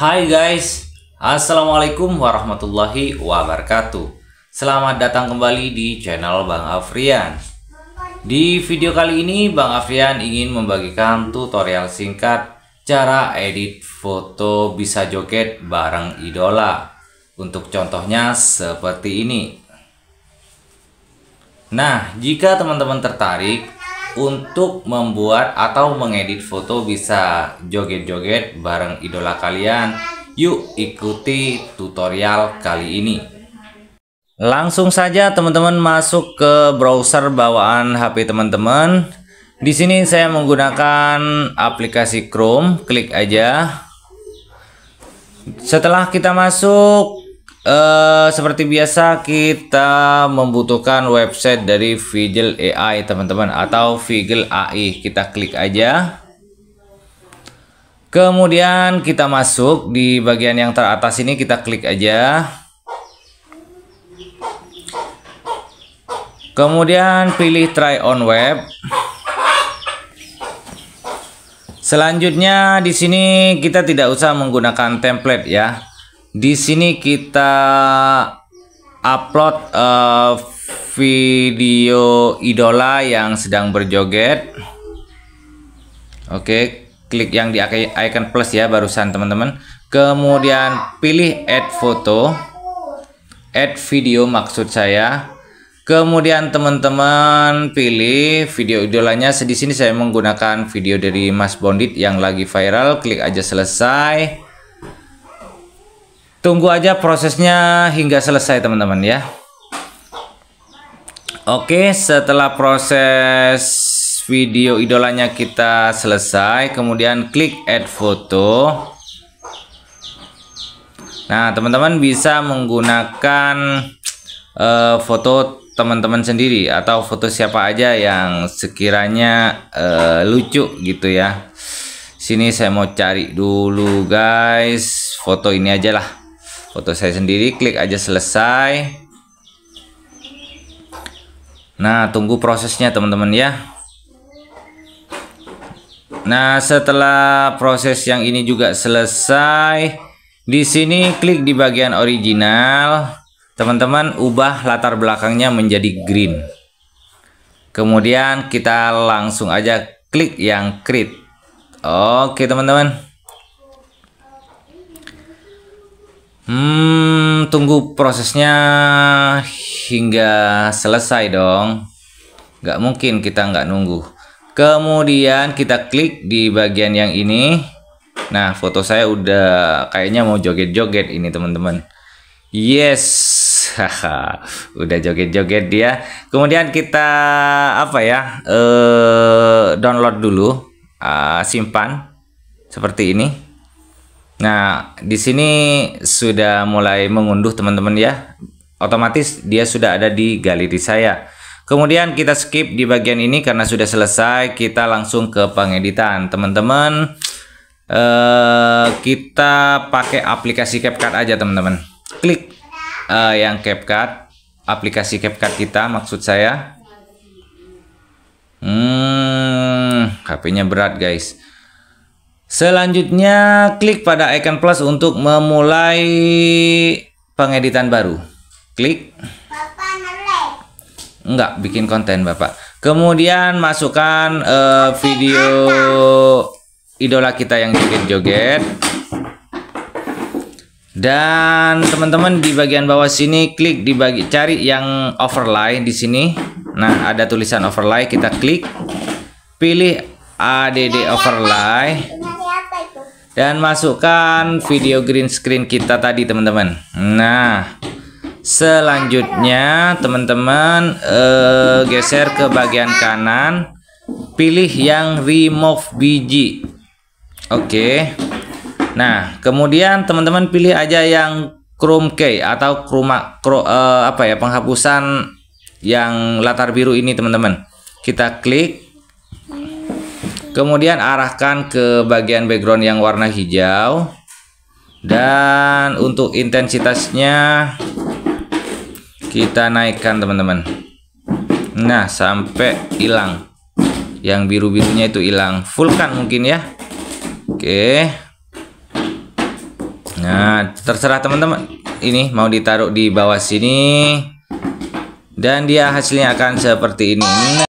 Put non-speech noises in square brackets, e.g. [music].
Hai guys, Assalamualaikum warahmatullahi wabarakatuh Selamat datang kembali di channel Bang Afrian Di video kali ini Bang Afrian ingin membagikan tutorial singkat Cara edit foto bisa joget bareng idola Untuk contohnya seperti ini Nah, jika teman-teman tertarik untuk membuat atau mengedit foto bisa joget-joget bareng idola kalian. Yuk ikuti tutorial kali ini. Langsung saja teman-teman masuk ke browser bawaan HP teman-teman. Di sini saya menggunakan aplikasi Chrome, klik aja. Setelah kita masuk Eh, seperti biasa kita membutuhkan website dari Vigil AI teman-teman atau Vigil AI kita klik aja kemudian kita masuk di bagian yang teratas ini kita klik aja kemudian pilih try on web selanjutnya di sini kita tidak usah menggunakan template ya di sini kita upload uh, video idola yang sedang berjoget. Oke, klik yang di icon plus ya barusan teman-teman. Kemudian pilih add foto. Add video maksud saya. Kemudian teman-teman pilih video idolanya. Di sini saya menggunakan video dari Mas Bondit yang lagi viral. Klik aja selesai. Tunggu aja prosesnya hingga selesai teman-teman ya. Oke, setelah proses video idolanya kita selesai, kemudian klik add foto. Nah, teman-teman bisa menggunakan uh, foto teman-teman sendiri atau foto siapa aja yang sekiranya uh, lucu gitu ya. Sini saya mau cari dulu guys, foto ini aja lah foto saya sendiri klik aja selesai nah tunggu prosesnya teman-teman ya nah setelah proses yang ini juga selesai di sini klik di bagian original teman-teman ubah latar belakangnya menjadi green kemudian kita langsung aja klik yang create oke teman-teman Hmm, tunggu prosesnya hingga selesai dong. Gak mungkin kita nggak nunggu. Kemudian kita klik di bagian yang ini. Nah, foto saya udah kayaknya mau joget-joget ini teman-teman. Yes, [laughs] haha, udah joget-joget dia. Kemudian kita apa ya? Eh, download dulu, uh, simpan seperti ini. Nah, di sini sudah mulai mengunduh teman-teman ya. Otomatis dia sudah ada di galeri saya. Kemudian kita skip di bagian ini karena sudah selesai, kita langsung ke pengeditan. Teman-teman, eh, kita pakai aplikasi CapCut aja teman-teman. Klik eh, yang CapCut, aplikasi CapCut kita maksud saya. Hmm, HP-nya berat guys. Selanjutnya klik pada icon plus untuk memulai pengeditan baru. Klik. Enggak, bikin konten Bapak. Kemudian masukkan uh, video idola kita yang joget-joget. Dan teman-teman di bagian bawah sini klik di bagi cari yang overlay di sini. Nah, ada tulisan overlay, kita klik. Pilih ADD overlay dan masukkan video green screen kita tadi teman-teman nah selanjutnya teman-teman eh, geser ke bagian kanan pilih yang remove biji oke nah kemudian teman-teman pilih aja yang chrome key atau chroma eh, apa ya penghapusan yang latar biru ini teman-teman kita klik Kemudian arahkan ke bagian background yang warna hijau. Dan untuk intensitasnya kita naikkan teman-teman. Nah, sampai hilang. Yang biru-birunya itu hilang. Full kan mungkin ya. Oke. Nah, terserah teman-teman. Ini mau ditaruh di bawah sini. Dan dia hasilnya akan seperti ini.